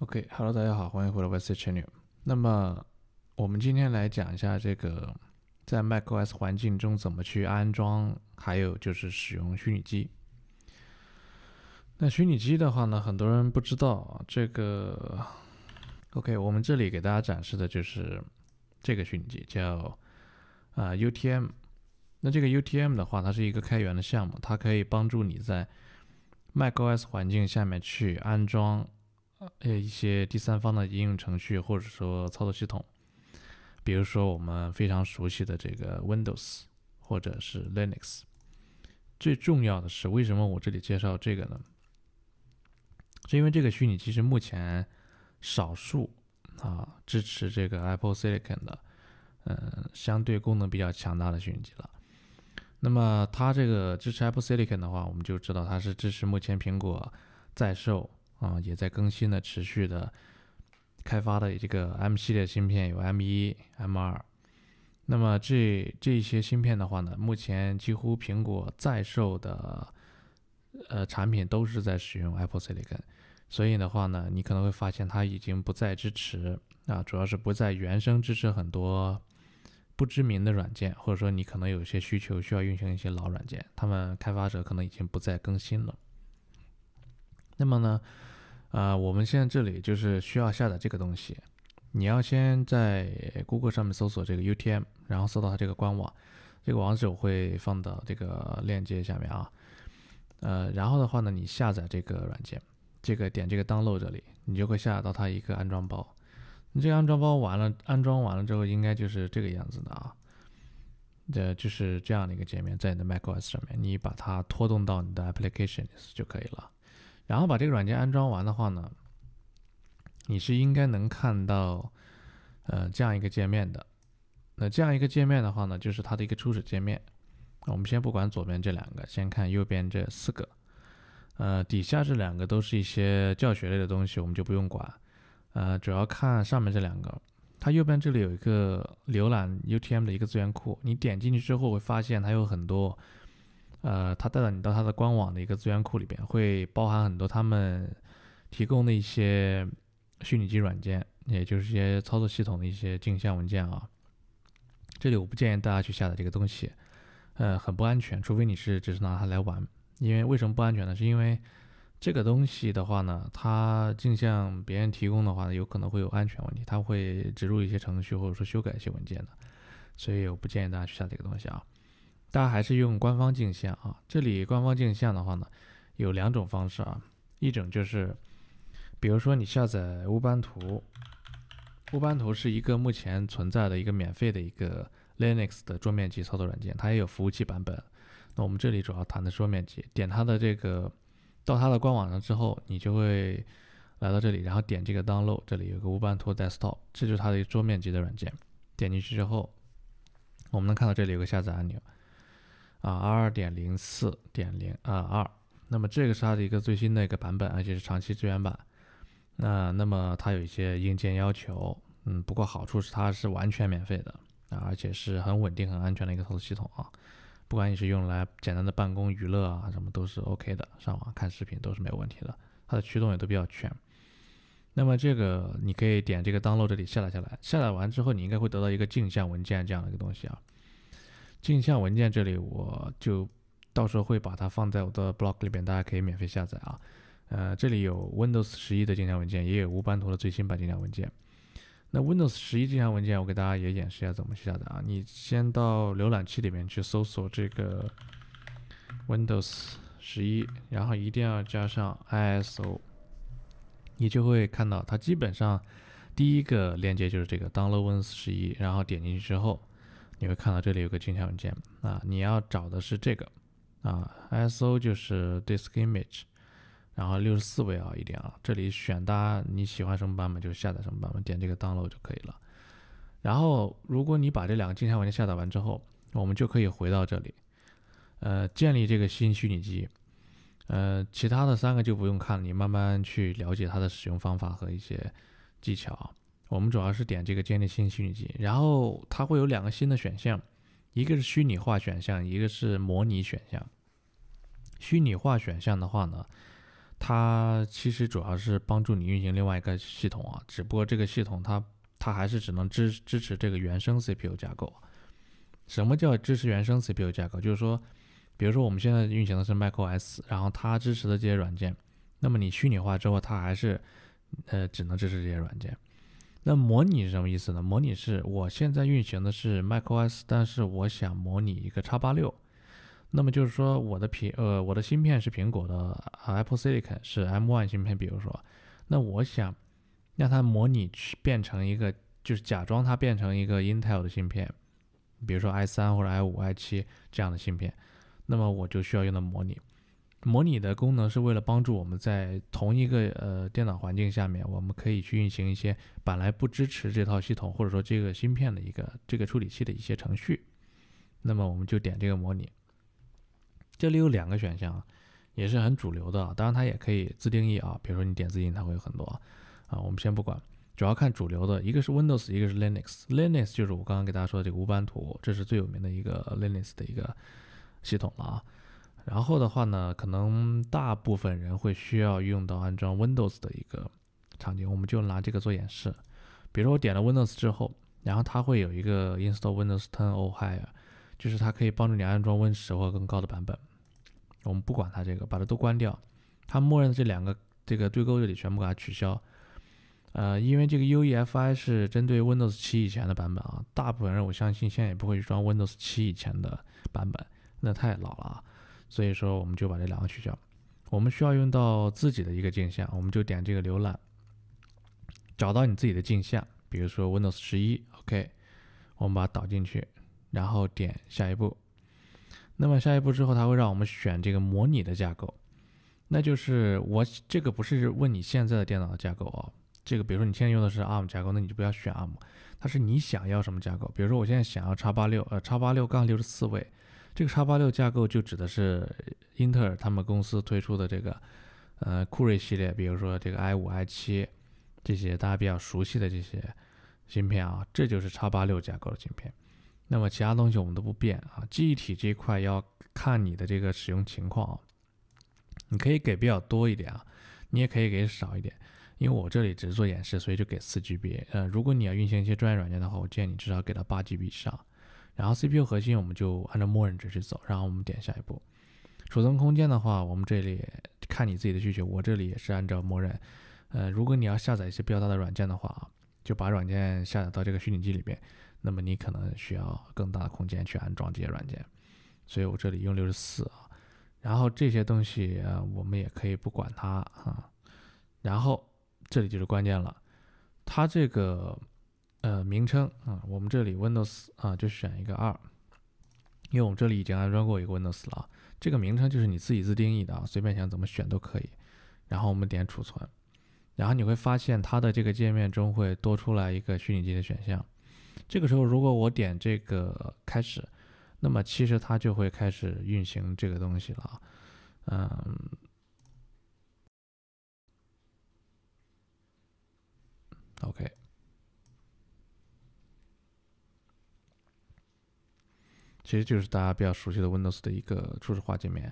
OK，Hello，大家好，欢迎回到 w e t c h e n e l 那么我们今天来讲一下这个在 MacOS 环境中怎么去安装，还有就是使用虚拟机。那虚拟机的话呢，很多人不知道这个。OK，我们这里给大家展示的就是这个虚拟机，叫啊 UTM。那这个 UTM 的话，它是一个开源的项目，它可以帮助你在 MacOS 环境下面去安装。呃，一些第三方的应用程序，或者说操作系统，比如说我们非常熟悉的这个 Windows，或者是 Linux。最重要的是，为什么我这里介绍这个呢？是因为这个虚拟机是目前少数啊支持这个 Apple Silicon 的，嗯，相对功能比较强大的虚拟机了。那么它这个支持 Apple Silicon 的话，我们就知道它是支持目前苹果在售。啊，也在更新的，持续的开发的这个 M 系列芯片有 M 一、M 二，那么这这些芯片的话呢，目前几乎苹果在售的呃产品都是在使用 Apple Silicon，所以的话呢，你可能会发现它已经不再支持啊，主要是不再原生支持很多不知名的软件，或者说你可能有些需求需要运行一些老软件，他们开发者可能已经不再更新了。那么呢，啊，我们现在这里就是需要下载这个东西，你要先在 Google 上面搜索这个 UTM，然后搜到它这个官网，这个网址我会放到这个链接下面啊，呃，然后的话呢，你下载这个软件，这个点这个 Download 这里，你就会下载到它一个安装包，你这个安装包完了安装完了之后，应该就是这个样子的啊，这就是这样的一个界面，在你的 macOS 上面，你把它拖动到你的 Applications 就可以了。然后把这个软件安装完的话呢，你是应该能看到，呃，这样一个界面的。那这样一个界面的话呢，就是它的一个初始界面。我们先不管左边这两个，先看右边这四个。呃，底下这两个都是一些教学类的东西，我们就不用管。呃，主要看上面这两个。它右边这里有一个浏览 UTM 的一个资源库，你点进去之后会发现它有很多。呃，他带到你到他的官网的一个资源库里边，会包含很多他们提供的一些虚拟机软件，也就是一些操作系统的一些镜像文件啊。这里我不建议大家去下载这个东西，呃，很不安全，除非你是只是拿它来玩。因为为什么不安全呢？是因为这个东西的话呢，它镜像别人提供的话呢，有可能会有安全问题，它会植入一些程序或者说修改一些文件的，所以我不建议大家去下这个东西啊。大家还是用官方镜像啊。这里官方镜像的话呢，有两种方式啊。一种就是，比如说你下载 Ubuntu，Ubuntu 是一个目前存在的一个免费的一个 Linux 的桌面级操作软件，它也有服务器版本。那我们这里主要谈的桌面级，点它的这个到它的官网上之后，你就会来到这里，然后点这个 Download，这里有个乌班图 Desktop，这就是它的一个桌面级的软件。点进去之后，我们能看到这里有个下载按钮。啊，二点零四点零二二，那么这个是它的一个最新的一个版本，而且是长期资源版。那那么它有一些硬件要求，嗯，不过好处是它是完全免费的啊，而且是很稳定很安全的一个操作系统啊。不管你是用来简单的办公娱乐啊，什么都是 OK 的，上网看视频都是没有问题的。它的驱动也都比较全。那么这个你可以点这个 download 这里下载下来，下载完之后你应该会得到一个镜像文件这样的一个东西啊。镜像文件这里我就到时候会把它放在我的 blog 里边，大家可以免费下载啊。呃，这里有 Windows 十一的镜像文件，也有无斑图的最新版镜像文件。那 Windows 十一镜像文件，我给大家也演示一下怎么下载啊。你先到浏览器里面去搜索这个 Windows 十一，然后一定要加上 ISO，你就会看到它基本上第一个链接就是这个 Download Windows 十一，然后点进去之后。你会看到这里有个镜像文件啊，你要找的是这个啊，ISO 就是 Disk Image，然后六十四位啊一点啊，这里选搭你喜欢什么版本就下载什么版本，点这个 Download 就可以了。然后如果你把这两个镜像文件下载完之后，我们就可以回到这里，呃，建立这个新虚拟机，呃，其他的三个就不用看了，你慢慢去了解它的使用方法和一些技巧。我们主要是点这个建立新虚拟机，然后它会有两个新的选项，一个是虚拟化选项，一个是模拟选项。虚拟化选项的话呢，它其实主要是帮助你运行另外一个系统啊，只不过这个系统它它还是只能支支持这个原生 CPU 架构。什么叫支持原生 CPU 架构？就是说，比如说我们现在运行的是 macOS，然后它支持的这些软件，那么你虚拟化之后，它还是呃只能支持这些软件。那模拟是什么意思呢？模拟是我现在运行的是 macOS，但是我想模拟一个叉八六，那么就是说我的苹呃我的芯片是苹果的 Apple Silicon 是 M1 芯片，比如说，那我想让它模拟去变成一个，就是假装它变成一个 Intel 的芯片，比如说 i3 或者 i5、i7 这样的芯片，那么我就需要用的模拟。模拟的功能是为了帮助我们在同一个呃电脑环境下面，我们可以去运行一些本来不支持这套系统或者说这个芯片的一个这个处理器的一些程序。那么我们就点这个模拟，这里有两个选项也是很主流的啊。当然它也可以自定义啊，比如说你点自定义它会有很多啊。我们先不管，主要看主流的，一个是 Windows，一个是 Linux。Linux 就是我刚刚给大家说的这个无版图，这是最有名的一个 Linux 的一个系统了啊。然后的话呢，可能大部分人会需要用到安装 Windows 的一个场景，我们就拿这个做演示。比如我点了 Windows 之后，然后它会有一个 Install Windows 10 or higher，就是它可以帮助你安装 Windows 或更高的版本。我们不管它这个，把它都关掉。它默认这两个这个对勾这里全部给它取消。呃，因为这个 UEFI 是针对 Windows 7以前的版本啊，大部分人我相信现在也不会去装 Windows 7以前的版本，那太老了啊。所以说，我们就把这两个取消。我们需要用到自己的一个镜像，我们就点这个浏览，找到你自己的镜像，比如说 Windows 十一，OK，我们把它导进去，然后点下一步。那么下一步之后，它会让我们选这个模拟的架构，那就是我这个不是问你现在的电脑的架构啊，这个比如说你现在用的是 ARM 架构，那你就不要选 ARM，它是你想要什么架构，比如说我现在想要叉八六，呃叉八六杠六6 4位。这个叉八六架构就指的是英特尔他们公司推出的这个，呃，酷睿系列，比如说这个 i 五、i 七，这些大家比较熟悉的这些芯片啊，这就是叉八六架构的芯片。那么其他东西我们都不变啊，记忆体这一块要看你的这个使用情况啊，你可以给比较多一点啊，你也可以给少一点，因为我这里只是做演示，所以就给四 G B。呃，如果你要运行一些专业软件的话，我建议你至少给到八 G B 以上。然后 CPU 核心我们就按照默认值去走，然后我们点下一步。储存空间的话，我们这里看你自己的需求，我这里也是按照默认。呃，如果你要下载一些比较大的软件的话啊，就把软件下载到这个虚拟机里面，那么你可能需要更大的空间去安装这些软件。所以我这里用六十四啊。然后这些东西啊，我们也可以不管它啊。然后这里就是关键了，它这个。呃，名称啊，我们这里 Windows 啊，就选一个二，因为我们这里已经安装过一个 Windows 了啊。这个名称就是你自己自定义的啊，随便想怎么选都可以。然后我们点储存，然后你会发现它的这个界面中会多出来一个虚拟机的选项。这个时候如果我点这个开始，那么其实它就会开始运行这个东西了啊。嗯。其实就是大家比较熟悉的 Windows 的一个初始化界面，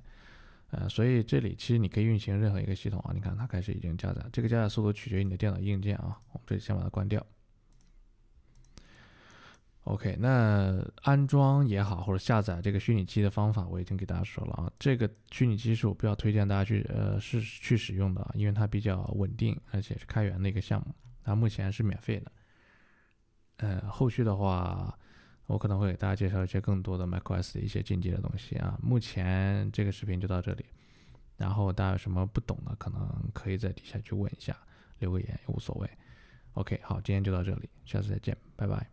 呃，所以这里其实你可以运行任何一个系统啊。你看它开始已经加载，这个加载速度取决于你的电脑硬件啊。我们这里先把它关掉。OK，那安装也好或者下载这个虚拟机的方法我已经给大家说了啊。这个虚拟机是我比较推荐大家去呃是去使用的，因为它比较稳定，而且是开源的一个项目，它目前是免费的。呃，后续的话。我可能会给大家介绍一些更多的 macOS 的一些进阶的东西啊。目前这个视频就到这里，然后大家有什么不懂的，可能可以在底下去问一下，留个言也无所谓。OK，好，今天就到这里，下次再见，拜拜。